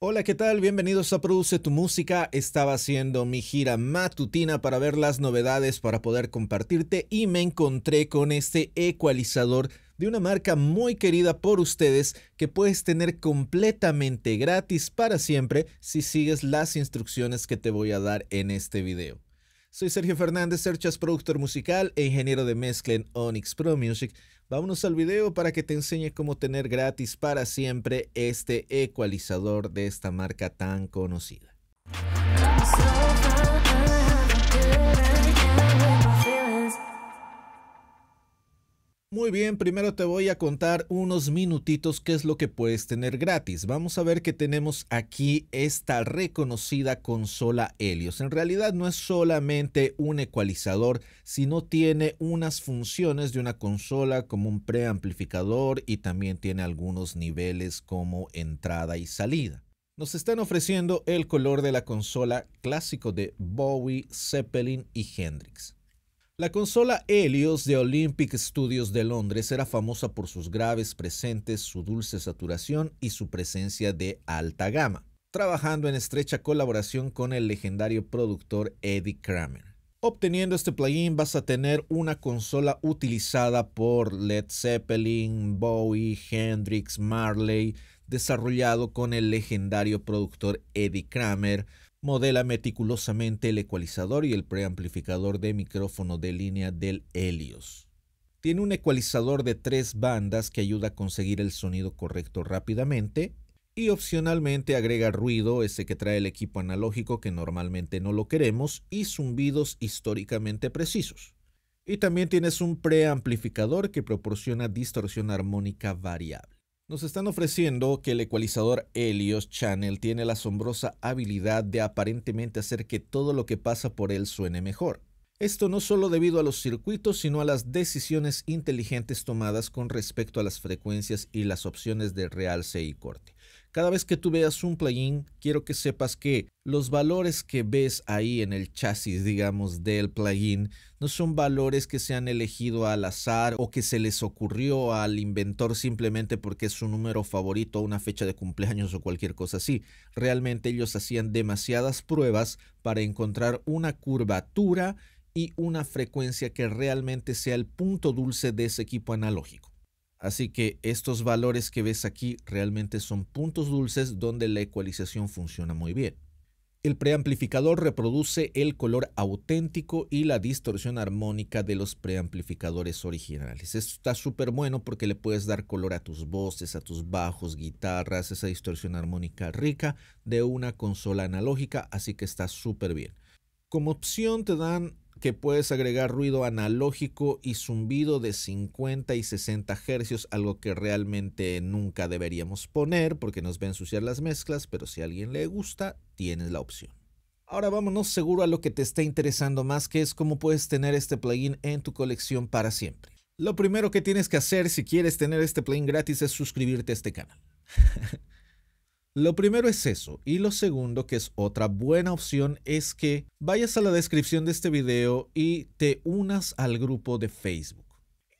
Hola, ¿qué tal? Bienvenidos a Produce tu Música. Estaba haciendo mi gira matutina para ver las novedades para poder compartirte y me encontré con este ecualizador de una marca muy querida por ustedes que puedes tener completamente gratis para siempre si sigues las instrucciones que te voy a dar en este video. Soy Sergio Fernández, Serchas productor musical e ingeniero de mezcla en Onyx Pro Music. Vámonos al video para que te enseñe cómo tener gratis para siempre este ecualizador de esta marca tan conocida. Muy bien, primero te voy a contar unos minutitos qué es lo que puedes tener gratis. Vamos a ver que tenemos aquí esta reconocida consola Helios. En realidad no es solamente un ecualizador, sino tiene unas funciones de una consola como un preamplificador y también tiene algunos niveles como entrada y salida. Nos están ofreciendo el color de la consola clásico de Bowie, Zeppelin y Hendrix. La consola Helios de Olympic Studios de Londres era famosa por sus graves presentes, su dulce saturación y su presencia de alta gama, trabajando en estrecha colaboración con el legendario productor Eddie Kramer. Obteniendo este plugin vas a tener una consola utilizada por Led Zeppelin, Bowie, Hendrix, Marley, desarrollado con el legendario productor Eddie Kramer, Modela meticulosamente el ecualizador y el preamplificador de micrófono de línea del Helios. Tiene un ecualizador de tres bandas que ayuda a conseguir el sonido correcto rápidamente y opcionalmente agrega ruido, ese que trae el equipo analógico que normalmente no lo queremos, y zumbidos históricamente precisos. Y también tienes un preamplificador que proporciona distorsión armónica variable. Nos están ofreciendo que el ecualizador Helios Channel tiene la asombrosa habilidad de aparentemente hacer que todo lo que pasa por él suene mejor. Esto no solo debido a los circuitos, sino a las decisiones inteligentes tomadas con respecto a las frecuencias y las opciones de realce y corte. Cada vez que tú veas un plugin, quiero que sepas que los valores que ves ahí en el chasis, digamos, del plugin, no son valores que se han elegido al azar o que se les ocurrió al inventor simplemente porque es su número favorito, una fecha de cumpleaños o cualquier cosa así. Realmente ellos hacían demasiadas pruebas para encontrar una curvatura y una frecuencia que realmente sea el punto dulce de ese equipo analógico. Así que estos valores que ves aquí realmente son puntos dulces donde la ecualización funciona muy bien. El preamplificador reproduce el color auténtico y la distorsión armónica de los preamplificadores originales. Esto está súper bueno porque le puedes dar color a tus voces, a tus bajos, guitarras, esa distorsión armónica rica de una consola analógica, así que está súper bien. Como opción te dan que puedes agregar ruido analógico y zumbido de 50 y 60 Hz, algo que realmente nunca deberíamos poner porque nos va a ensuciar las mezclas, pero si a alguien le gusta, tienes la opción. Ahora vámonos seguro a lo que te está interesando más, que es cómo puedes tener este plugin en tu colección para siempre. Lo primero que tienes que hacer si quieres tener este plugin gratis es suscribirte a este canal. Lo primero es eso y lo segundo que es otra buena opción es que vayas a la descripción de este video y te unas al grupo de Facebook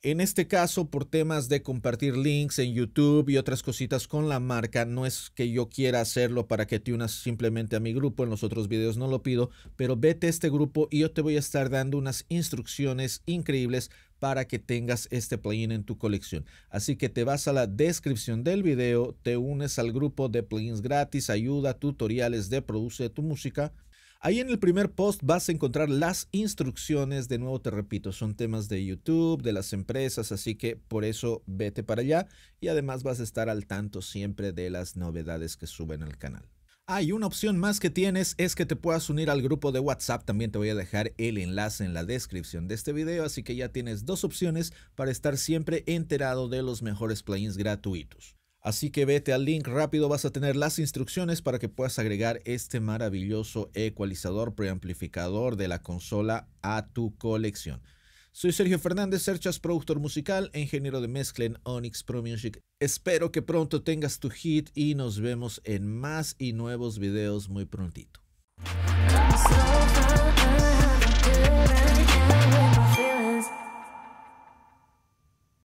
en este caso, por temas de compartir links en YouTube y otras cositas con la marca, no es que yo quiera hacerlo para que te unas simplemente a mi grupo, en los otros videos no lo pido, pero vete a este grupo y yo te voy a estar dando unas instrucciones increíbles para que tengas este plugin en tu colección. Así que te vas a la descripción del video, te unes al grupo de plugins gratis, ayuda, tutoriales de produce tu música Ahí en el primer post vas a encontrar las instrucciones, de nuevo te repito, son temas de YouTube, de las empresas, así que por eso vete para allá y además vas a estar al tanto siempre de las novedades que suben al canal. Hay ah, una opción más que tienes es que te puedas unir al grupo de WhatsApp. También te voy a dejar el enlace en la descripción de este video, así que ya tienes dos opciones para estar siempre enterado de los mejores plugins gratuitos. Así que vete al link rápido, vas a tener las instrucciones para que puedas agregar este maravilloso ecualizador preamplificador de la consola a tu colección. Soy Sergio Fernández, Serchas, productor musical ingeniero de mezcla en Onyx Pro Music. Espero que pronto tengas tu hit y nos vemos en más y nuevos videos muy prontito.